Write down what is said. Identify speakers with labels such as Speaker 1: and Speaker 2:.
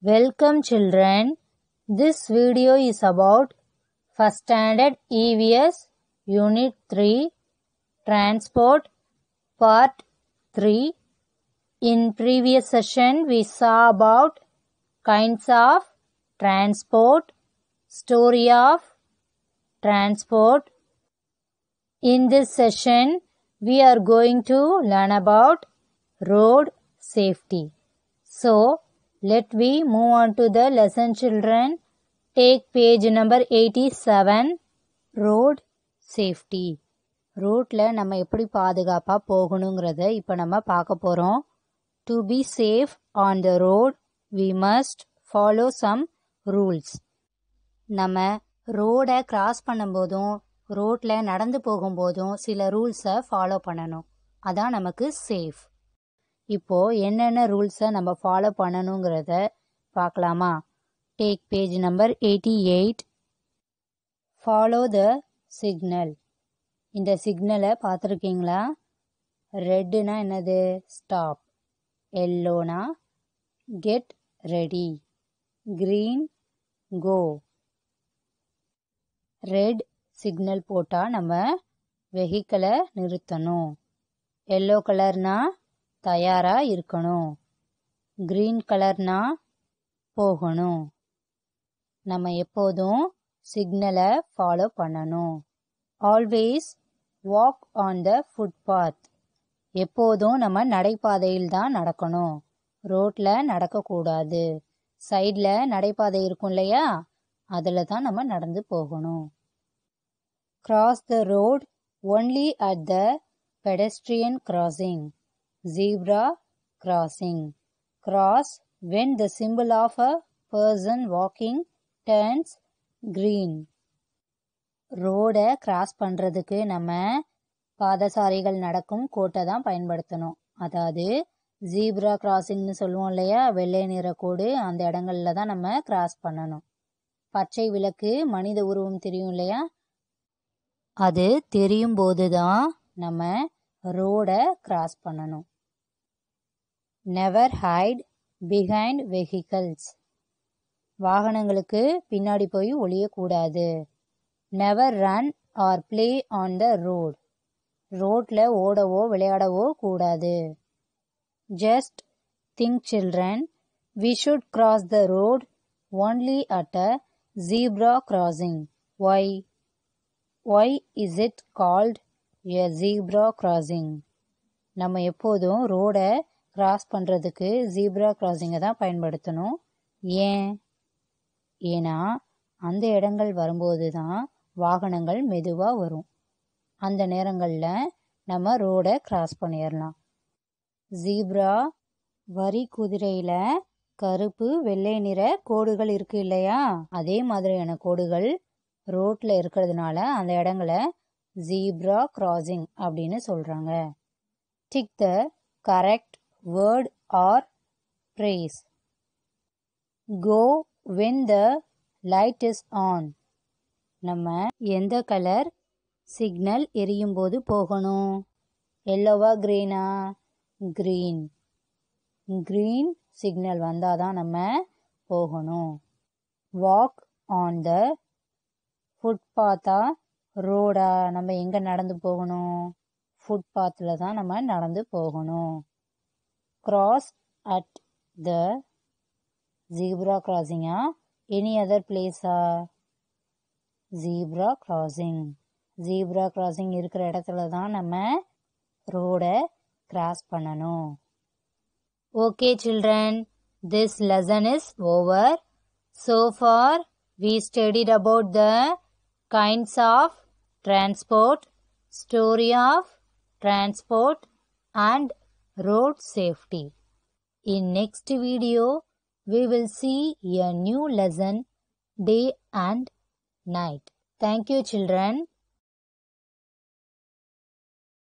Speaker 1: Welcome children. This video is about first standard EVS Unit 3 Transport Part 3. In previous session we saw about kinds of transport, story of transport. In this session we are going to learn about road safety. So, let we move on to the lesson children take page number eighty seven road safety ரோட்டில் நம்ம எப்படி பாதுகாப்பாக போகணுங்கிறத இப்போ நம்ம பார்க்க போகிறோம் to be safe on the road we must follow some rules நம்ம ரோடை கிராஸ் பண்ணும்போதும் ரோட்டில் நடந்து போகும்போதும் சில ரூல்ஸை ஃபாலோ பண்ணணும் அதான் நமக்கு சேஃப் இப்போது என்னென்ன ரூல்ஸை நம்ம ஃபாலோ பண்ணணுங்கிறத பார்க்கலாமா take page number eighty eight follow the signal இந்த சிக்னலை பார்த்துருக்கீங்களா ரெட்டுனா என்னது ஸ்டாப் எல்லோனா get ready green go red signal போட்டால் நம்ம வெஹிக்கலை நிறுத்தணும் எல்லோ கலர்னால் தயாராக இருக்கணும் க்ரீன் கலர்னா போகணும் நம்ம எப்போதும் சிக்னலை ஃபாலோ பண்ணணும் always walk on the footpath எப்போதும் நம்ம நடைபாதையில் தான் நடக்கணும் ரோட்டில் நடக்கக்கூடாது சைடில் நடைபாதை இருக்கும் இல்லையா அதில் தான் நம்ம நடந்து போகணும் cross the road only at the pedestrian crossing zebra crossing. Cross when the symbol of a person walking turns green ரோடை கிராஸ் பண்ணுறதுக்கு நம்ம பாதசாரிகள் நடக்கும் கோட்டை தான் பயன்படுத்தணும் அதாவது ஜீப்ரா கிராசிங்னு சொல்லுவோம் இல்லையா வெள்ளை நிற கோடு அந்த இடங்கள்ல தான் நம்ம கிராஸ் பண்ணணும் பச்சை விளக்கு மனித உருவம் தெரியும் இல்லையா அது தெரியும் போது தான் நம்ம ரோடை கிராஸ் பண்ணணும் நெவர் ஹைட் பிஹைண்ட் வெஹிக்கல்ஸ் வாகனங்களுக்கு பின்னாடி போய் ஒழியக்கூடாது never run or play on the road ரோட்டில் ஓடவோ விளையாடவோ கூடாது just think children we should cross the road only at a zebra crossing why why is it called a zebra crossing நம்ம எப்போதும் ரோடை கிராஸ் பண்ணுறதுக்கு ஜீப்ரா கிராசிங்கை தான் பயன்படுத்தணும் ஏன் ஏன்னா அந்த இடங்கள் வரும்போது தான் வாகனங்கள் மெதுவாக வரும் அந்த நேரங்களில் நம்ம ரோடை கிராஸ் பண்ணிடலாம் ஜீப்ரா வரி குதிரையில் கருப்பு வெள்ளை நிற கோடுகள் இருக்குது இல்லையா அதே மாதிரியான கோடுகள் ரோட்டில் இருக்கிறதுனால அந்த இடங்களை ஜீப்ரா கிராசிங் அப்படின்னு சொல்கிறாங்க tick the correct word or phrase go when the light is on நம்ம எந்த கலர் சிக்னல் எரியும் போது போகணும் எல்லோவா க்ரீனா க்ரீன் க்ரீன் சிக்னல் வந்தால் தான் நம்ம போகணும் வாக் ஆன் த ஃபுட்பாத்தாக ரோடா நம்ம எங்கே நடந்து போகணும் ஃபுட்பாத்தில் தான் நம்ம நடந்து போகணும் கிராஸ் அட் த ஜீப்ரா கிராசிங்கா எனி அதர் பிளேஸா ஜீப்ரா கிராசிங் ஜீப்ரா கிராசிங் இருக்கிற இடத்துல தான் நம்ம ரோடை கிராஸ் பண்ணணும் okay children this lesson is over so far we studied about the kinds of transport, story of transport and road safety. In next video, we will see a new lesson day and night. Thank you children.